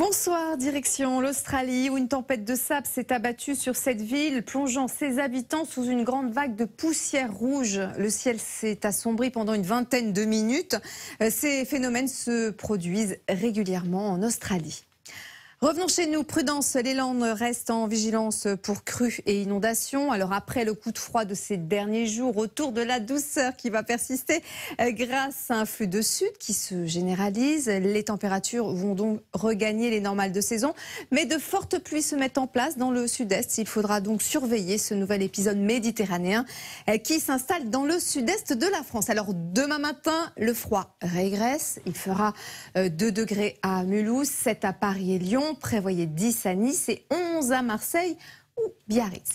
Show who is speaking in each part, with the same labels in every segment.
Speaker 1: Bonsoir, direction l'Australie où une tempête de sable s'est abattue sur cette ville, plongeant ses habitants sous une grande vague de poussière rouge. Le ciel s'est assombri pendant une vingtaine de minutes. Euh, ces phénomènes se produisent régulièrement en Australie. Revenons chez nous. Prudence, l'élan reste en vigilance pour crues et inondations. Alors après le coup de froid de ces derniers jours, autour de la douceur qui va persister euh, grâce à un flux de sud qui se généralise. Les températures vont donc regagner les normales de saison. Mais de fortes pluies se mettent en place dans le sud-est. Il faudra donc surveiller ce nouvel épisode méditerranéen euh, qui s'installe dans le sud-est de la France. Alors demain matin, le froid régresse. Il fera 2 euh, degrés à Mulhouse, 7 à Paris et Lyon prévoyez 10 à Nice et 11 à Marseille.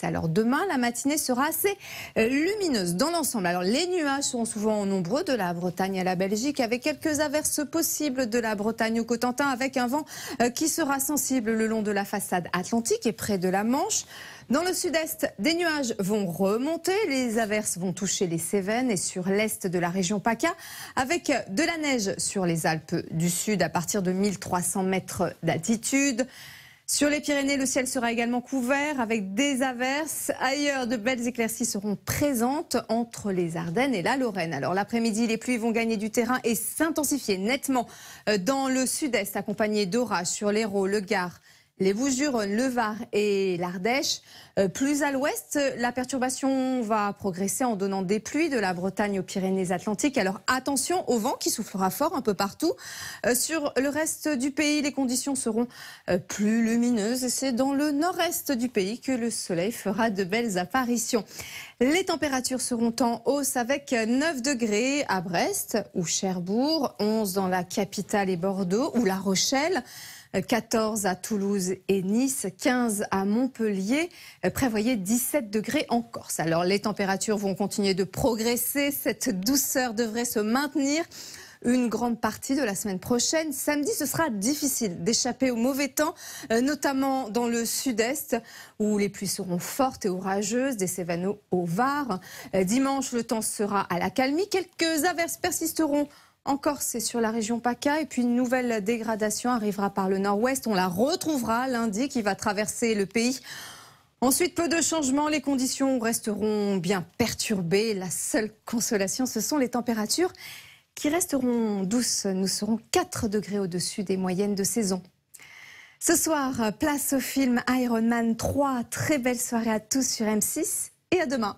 Speaker 1: Alors demain, la matinée sera assez euh, lumineuse dans l'ensemble. Alors les nuages seront souvent nombreux de la Bretagne à la Belgique avec quelques averses possibles de la Bretagne au Cotentin avec un vent euh, qui sera sensible le long de la façade atlantique et près de la Manche. Dans le sud-est, des nuages vont remonter, les averses vont toucher les Cévennes et sur l'est de la région PACA, avec de la neige sur les Alpes du Sud à partir de 1300 mètres d'altitude. Sur les Pyrénées, le ciel sera également couvert avec des averses. Ailleurs, de belles éclaircies seront présentes entre les Ardennes et la Lorraine. Alors l'après-midi, les pluies vont gagner du terrain et s'intensifier nettement euh, dans le sud-est, accompagnées d'orages sur l'Hérault, le Gard, les Vosges, le Var et l'Ardèche. Euh, plus à l'ouest, la perturbation va progresser en donnant des pluies de la Bretagne aux Pyrénées-Atlantiques. Alors attention au vent qui soufflera fort un peu partout. Euh, sur le reste du pays, les conditions seront euh, plus lumineuses. C'est dans le nord-est du pays que le soleil fera de belles apparitions. Les températures seront en hausse avec 9 degrés à Brest ou Cherbourg, 11 dans la capitale et Bordeaux ou La Rochelle. 14 à Toulouse et Nice, 15 à Montpellier. Euh, Prévoyez 17 degrés en Corse. Alors les températures vont continuer de progresser. Cette douceur devrait se maintenir une grande partie de la semaine prochaine. Samedi, ce sera difficile d'échapper au mauvais temps, euh, notamment dans le sud-est où les pluies seront fortes et orageuses, des sévano au Var. Euh, dimanche, le temps sera à la calmie. Quelques averses persisteront en Corse et sur la région PACA. Et puis une nouvelle dégradation arrivera par le nord-ouest. On la retrouvera lundi qui va traverser le pays. Ensuite, peu de changements. Les conditions resteront bien perturbées. La seule consolation, ce sont les températures qui resteront douces. Nous serons 4 degrés au-dessus des moyennes de saison. Ce soir, place au film Iron Man 3. Très belle soirée à tous sur M6 et à demain.